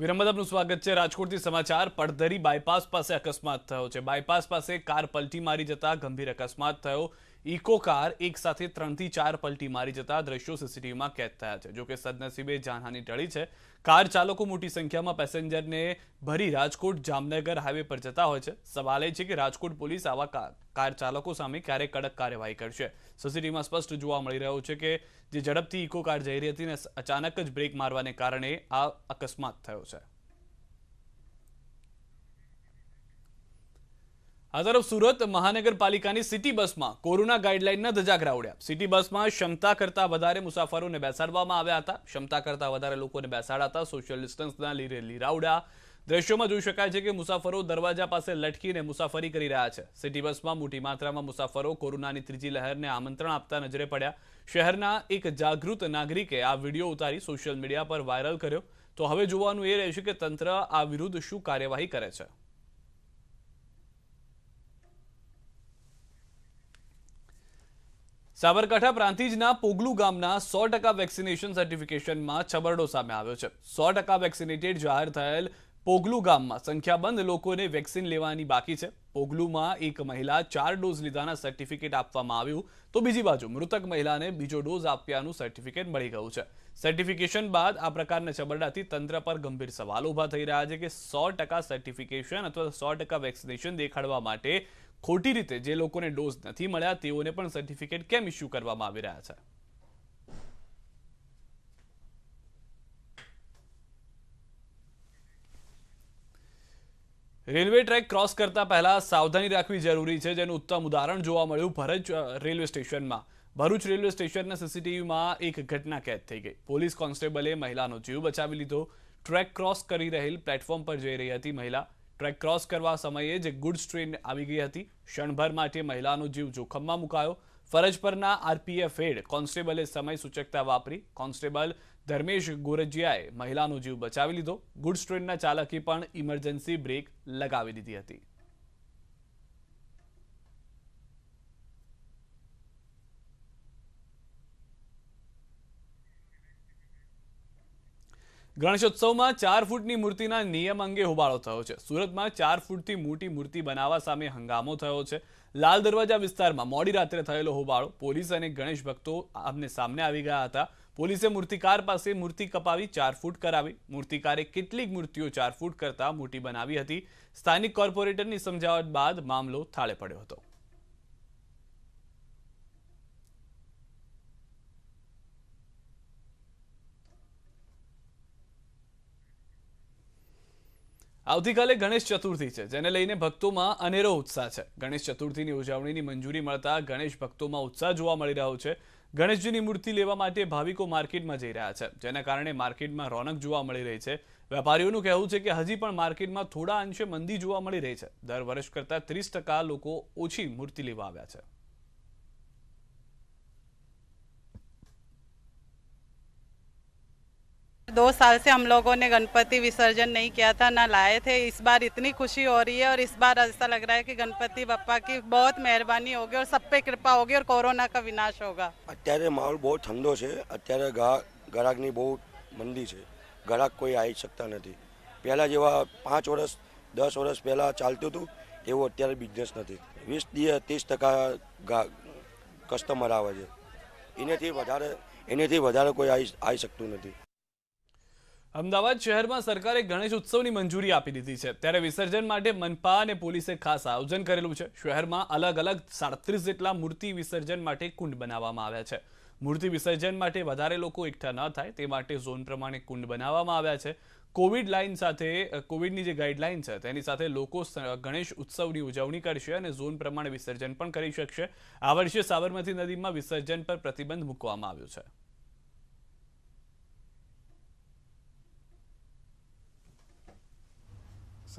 વિરમદબનું સ્વાગત છે રાજકોટથી સમાચાર પડધરી બાયપાસ પાસે અકસ્માત થયો છે બાયપાસ પાસે કાર પલટી મારી જતા ગંભીર અકસ્માત થયો ઇકો કાર એક સાથે ત્રણથી ચાર પલટી મારી જતા દ્રશ્યો સીસીટીવીમાં કેદ થયા છે જોકે સદનસીબે જાનહાની ટળી છે કાર ચાલકો મોટી સંખ્યામાં પેસેન્જરને ભરી રાજકોટ જામનગર હાઈવે પર જતા હોય છે સવાલ એ છે કે રાજકોટ પોલીસ આવા કાર ચાલકો સામે ક્યારે કડક કાર્યવાહી કરશે સીસીટીવીમાં સ્પષ્ટ જોવા મળી રહ્યું છે કે જે ઝડપથી ઇકો કાર જઈ રહી હતી ને અચાનક જ બ્રેક મારવાને કારણે આ અકસ્માત થયો છે આ તરફ સુરત મહાનગરપાલિકાની સિટી બસમાં કોરોના ગાઈડલાઇનના ધજાગરા રાવડ્યા સિટી બસમાં ક્ષમતા કરતા વધારે મુસાફરોને બેસાડવામાં આવ્યા હતા ક્ષમતા કરતાં વધારે લોકોને બેસાડ્યા સોશિયલ ડિસ્ટન્સના લીધે લીરાવડા દ્રશ્યોમાં જોઈ શકાય છે કે મુસાફરો દરવાજા પાસે લટકીને મુસાફરી કરી રહ્યા છે સિટી બસમાં મોટી માત્રામાં મુસાફરો કોરોનાની ત્રીજી લહેરને આમંત્રણ આપતા નજરે પડ્યા શહેરના એક જાગૃત નાગરિકે આ વિડીયો ઉતારી સોશિયલ મીડિયા પર વાયરલ કર્યો તો હવે જોવાનું એ રહેશે કે તંત્ર આ વિરુદ્ધ શું કાર્યવાહી કરે છે સાબરકાંઠા પ્રાંતિજના પોગલુ ગામના સો ટકા વેક્સિનેશન સર્ટિફિકેશનમાં છબરડો સામે આવ્યો છે સો ટકા વેક્સિનેટેડ જાહેર થયેલ પોગલુ ગામમાં સંખ્યાબંધ લોકોને વેક્સિન લેવાની બાકી છે પોગલુમાં એક મહિલા ચાર ડોઝ લીધાના સર્ટિફિકેટ આપવામાં આવ્યું તો બીજી બાજુ મૃતક મહિલાને બીજો ડોઝ આપ્યાનું સર્ટિફિકેટ મળી ગયું છે સર્ટિફિકેશન બાદ આ પ્રકારના છબરડાથી તંત્ર પર ગંભીર સવાલ ઊભા થઈ રહ્યા છે કે સો સર્ટિફિકેશન અથવા સો વેક્સિનેશન દેખાડવા માટે ખોટી રીતે જે લોકોને ડોઝ નથી મળ્યા તેઓને પણ સર્ટિફિકેટ કેમ ઇસ્યુ કરવામાં આવી રહ્યા છે રેલવે ટ્રેક ક્રોસ કરતા પહેલા સાવધાની રાખવી જરૂરી છે જેનું ઉત્તમ ઉદાહરણ જોવા મળ્યું ભરૂચ રેલવે સ્ટેશનમાં ભરૂચ રેલવે સ્ટેશનના સીસીટીવીમાં એક ઘટના કેદ થઈ ગઈ પોલીસ કોન્સ્ટેબલે મહિલાનો જીવ બચાવી લીધો ટ્રેક ક્રોસ કરી રહેલ પ્લેટફોર્મ પર જઈ રહી હતી મહિલા ટ્રેક ક્રોસ કરવા સમયે જે ગુડ્સ ટ્રેન આવી ગઈ હતી ક્ષણભર માટે મહિલાનો જીવ જોખમમાં મુકાયો ફરજ પરના આરપીએફ હેડ કોન્સ્ટેબલે સમય સૂચકતા વાપરી કોન્સ્ટેબલ ધર્મેશ ગોરજિયાએ મહિલાનો જીવ બચાવી લીધો ગુડ્સ ટ્રેનના ચાલકે પણ ઇમરજન્સી બ્રેક લગાવી દીધી હતી ગણેશોત્સવમાં ચાર ફૂટની મૂર્તિના નિયમ અંગે હોબાળો થયો છે સુરતમાં ચાર ફૂટથી મોટી મૂર્તિ બનાવવા સામે હંગામો થયો છે લાલ દરવાજા વિસ્તારમાં મોડી રાત્રે થયેલો હોબાળો પોલીસ અને ગણેશ ભક્તો આમને સામને આવી ગયા હતા પોલીસે મૂર્તિકાર પાસે મૂર્તિ કપાવી ચાર ફૂટ કરાવી મૂર્તિકારે કેટલીક મૂર્તિઓ ચાર ફૂટ કરતાં મોટી બનાવી હતી સ્થાનિક કોર્પોરેટરની સમજાવટ બાદ મામલો થાળે પડ્યો હતો આવતીકાલે ગણેશ ચતુર્થી છે જેને લઈને ભક્તોમાં અનેરો ઉત્સાહ છે ગણેશ ચતુર્થીની ઉજવણીની મંજૂરી મળતા ગણેશ ભક્તોમાં ઉત્સાહ જોવા મળી રહ્યો છે ગણેશજીની મૂર્તિ લેવા માટે ભાવિકો માર્કેટમાં જઈ રહ્યા છે જેના કારણે માર્કેટમાં રોનક જોવા મળી રહી છે વેપારીઓનું કહેવું છે કે હજી પણ માર્કેટમાં થોડા અંશે મંદી જોવા મળી રહી છે દર વર્ષ કરતાં ત્રીસ લોકો ઓછી મૂર્તિ લેવા આવ્યા છે 2 साल से हम लोगों ने गणपति विसर्जन नहीं किया था ना लाए थे इस बार इतनी खुशी हो रही है और इस बार ऐसा लग रहा है कि गणपति बप्पा की बहुत मेहरबानी होगी और सब पे कृपा होगी और कोरोना का विनाश होगा અત્યારે માહોલ બહુ ઠંડો છે અત્યારે ગરાગની બહુ મंदी છે ગરાક કોઈ આવી શકતા નથી પહેલા જેવો 5 વરસ 10 વરસ પહેલા ચાલતું હતું એવો અત્યારે બિઝનેસ નથી 20 30% ગ્રા કસ્ટમર આવે છે એની થી વધારે એની થી વધારે કોઈ આવી આવી શકતું નથી અમદાવાદ શહેરમાં સરકારે ગણેશ ઉત્સવની મંજૂરી આપી દીધી છે ત્યારે વિસર્જન માટે મનપા અને પોલીસે ખાસ આયોજન કરેલું છે શહેરમાં અલગ અલગ સાડત્રીસ જેટલા મૂર્તિ વિસર્જન માટે કુંડ બનાવવામાં આવ્યા છે મૂર્તિ વિસર્જન માટે વધારે લોકો એકઠા ન થાય તે માટે ઝોન પ્રમાણે કુંડ બનાવવામાં આવ્યા છે કોવિડ લાઇન સાથે કોવિડની જે ગાઈડલાઇન છે તેની સાથે લોકો ગણેશ ઉત્સવની ઉજવણી કરશે અને ઝોન પ્રમાણે વિસર્જન પણ કરી શકશે આ વર્ષે સાબરમતી નદીમાં વિસર્જન પર પ્રતિબંધ મૂકવામાં આવ્યો છે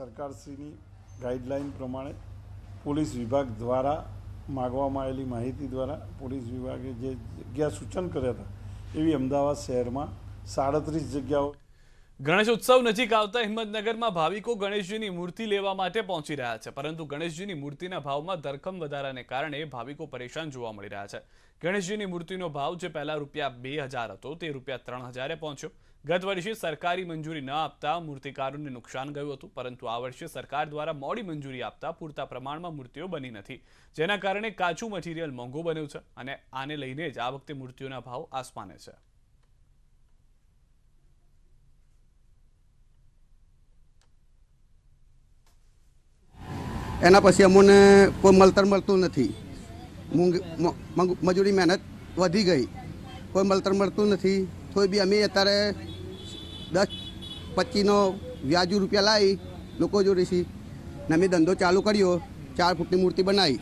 સરકારશ્રીની ગાઈડલાઈન પ્રમાણે પોલીસ વિભાગ દ્વારા માગવામાં આવેલી માહિતી દ્વારા પોલીસ વિભાગે જે જગ્યા સૂચન કર્યા હતા એવી અમદાવાદ શહેરમાં સાડત્રીસ જગ્યાઓ ગણેશ ઉત્સવ નજીક આવતા હિંમતનગરમાં ભાવિકો ગણેશજીની મૂર્તિ લેવા માટે પહોંચી રહ્યા છે પરંતુ ગણેશજીની મૂર્તિના ભાવમાં ધરખમ વધારાને કારણે ભાવિકો પરેશાન જોવા મળી રહ્યા છે ગણેશજીની મૂર્તિનો ભાવ જે પહેલા રૂપિયા બે હજાર હતો તે રૂપિયા ત્રણ હજારે પહોંચ્યો ગત વર્ષે સરકારી મંજૂરી ન આપતા મૂર્તિકારોને નુકસાન ગયું હતું પરંતુ આ વર્ષે સરકાર દ્વારા મોડી મંજૂરી આપતા પૂરતા પ્રમાણમાં મૂર્તિઓ બની નથી જેના કારણે કાચું મટીરિયલ મોંઘું બન્યું છે અને આને લઈને જ આ વખતે મૂર્તિઓના ભાવ આસમાને છે એના પછી અમને કોઈ મળતર મળતું નથી મજૂરી મહેનત વધી ગઈ કોઈ મળતર મળતું નથી તોય બી અમે અત્યારે દસ પચીસનો વ્યાજુ રૂપિયા લાવી લોકો જોડે ને અમે ધંધો ચાલુ કર્યો ચાર ફૂટની મૂર્તિ બનાવી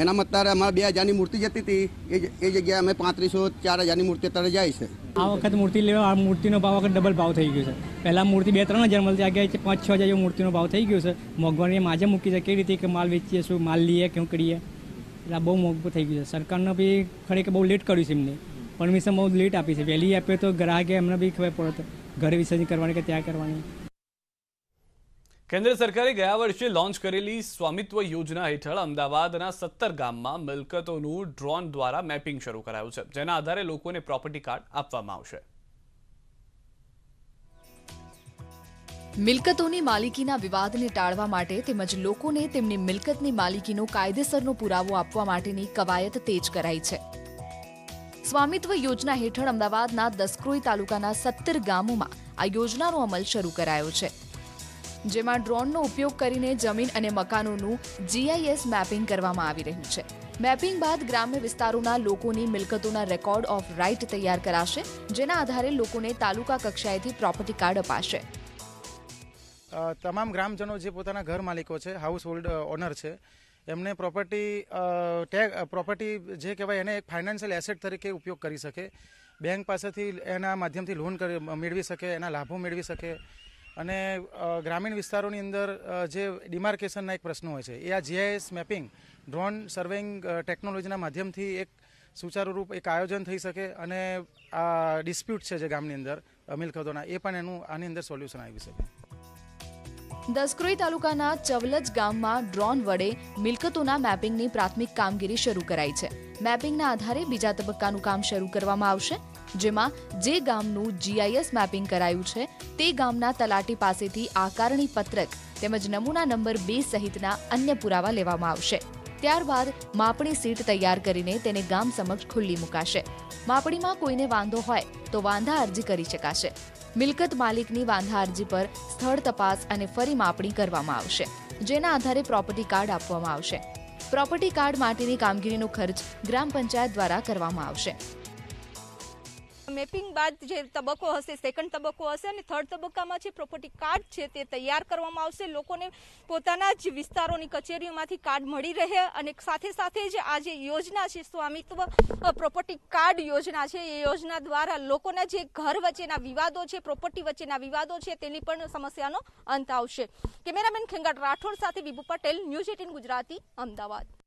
એનામાં અત્યારે અમારે બે હજારની મૂર્તિ જતી હતી એ એ જગ્યાએ અમે પાંત્રીસો ચાર હજારની મૂર્તિ અત્યારે જાય છે આ વખત મૂર્તિ લેવા આ મૂર્તિનો ભાવ વખત ડબલ ભાવ થઈ ગયો છે પહેલાં મૂર્તિ બે ત્રણ હજાર મળતી આગળ પાંચ છ હજાર મૂર્તિનો ભાવ થઈ ગયો છે મોંઘવારી માજે મૂકી છે કેવી રીતે કે માલ વેચીએ શું માલ લઈએ કેવું કરીએ એટલે બહુ મોંઘું થઈ ગયું છે સરકારનો બી ખરેખર બહુ લેટ કર્યું છે એમને પણ મિશન બહુ લેટ આપી છે વહેલી આપે તો ગ્રાહકે એમને બી ખબર પડે ઘરે વિસર્જન કરવાની કે ત્યાં કરવાની કેન્દ્ર સરકારે ગયા વર્ષે લોન્ચ કરેલી સ્વામિત્વ યોજના હેઠળ અમદાવાદના સત્તર ગામમાં મિલકતોનું ડ્રોન દ્વારા મેપિંગ શરૂ કરાયું છે જેના આધારે લોકોને પ્રોપર્ટી કાર્ડ આપવામાં આવશે મિલકતોની માલિકીના વિવાદને ટાળવા માટે તેમજ લોકોને તેમની મિલકતની માલિકીનો કાયદેસરનો પુરાવો આપવા માટેની કવાયત તેજ કરાઈ છે સ્વામિત્વ યોજના હેઠળ અમદાવાદના દસક્રોઈ તાલુકાના સત્તર ગામોમાં આ યોજનાનો અમલ શરૂ કરાયો છે જેમાં ડ્રોનનો ઉપયોગ કરીને જમીન અને મકાનોનું જીઆઈએસ મેપિંગ કરવામાં આવી રહ્યું છે મેપિંગ બાદ ગ્રામ્ય વિસ્તારોના લોકોની મિલકતોના રેકોર્ડ ઓફ રાઇટ તૈયાર કરાશે જેના આધારે લોકોને તાલુકા કક્ષાએથી પ્રોપર્ટી કાર્ડ અપાશે તમામ ગ્રામજનો જે પોતાના ઘર માલિકો છે હાઉસ હોલ્ડ ઓનર છે એમને પ્રોપર્ટી ટેગ પ્રોપર્ટી જે કહેવાય એને એક ફાઇનાન્શિયલ એસેટ તરીકે ઉપયોગ કરી શકે બેંક પાસેથી એના માધ્યમથી લોન મેળવી શકે એના લાભો મેળવી શકે અને ગ્રામીણ વિસ્તારોની અંદર જે ડિમાર્કેશનના એક પ્રશ્નો હોય છે એ આ જીઆઈએસ મેપિંગ ડ્રોન સર્વેંગ ટેકનોલોજીના માધ્યમથી એક સુચારુરૂપ એક આયોજન થઈ શકે અને આ ડિસ્પ્યુટ છે જે ગામની અંદર મિલકતોના એ પણ એનું આની અંદર સોલ્યુશન આવી શકે દસક્રોઈ તાલુકાના ચવલજ ગામમાં ડ્રોન વડે મિલકતોના મેપિંગની પ્રાથમિક કામગીરી શરૂ કરાઈ છે મેપિંગના આધારે બીજા તબક્કાનું કામ શરૂ કરવામાં આવશે જેમાં જે ગામનું જીઆઈએસ મેપિંગ કરાયું છે તે ગામના તલાટી પાસેથી આકારણી પત્રક તેમજ નમૂના નંબર બે સહિતના અન્ય પુરાવા લેવામાં આવશે ત્યારબાદ માપણી સીટ તૈયાર કરીને તેને ગામ સમક્ષ ખુલ્લી મુકાશે માપણીમાં કોઈને વાંધો હોય તો વાંધા અરજી કરી શકાશે મિલકત માલિકની વાંધા અરજી પર સ્થળ તપાસ અને ફરી માપણી કરવામાં આવશે જેના આધારે પ્રોપર્ટી કાર્ડ આપવામાં આવશે પ્રોપર્ટી કાર્ડ માટેની કામગીરીનો ખર્ચ ગ્રામ પંચાયત દ્વારા કરવામાં આવશે મેપિંગ બાદ જે તબક્કો હશે સેકન્ડ તબક્કો હશે અને થર્ડ તબક્કામાં જે પ્રોપર્ટી કાર્ડ છે તે તૈયાર કરવામાં આવશે લોકોને પોતાના જ વિસ્તારોની કચેરીઓમાંથી કાર્ડ મળી રહે અને સાથે સાથે જ આ જે યોજના છે સ્વામિત્વ પ્રોપર્ટી કાર્ડ યોજના છે એ યોજના દ્વારા લોકોના જે ઘર વચ્ચેના વિવાદો છે પ્રોપર્ટી વચ્ચેના વિવાદો છે તેની પણ સમસ્યાનો અંત આવશે કેમેરામેન ખેંગાટ રાઠોડ સાથે વિભુ પટેલ ન્યૂઝ એટીન ગુજરાતી અમદાવાદ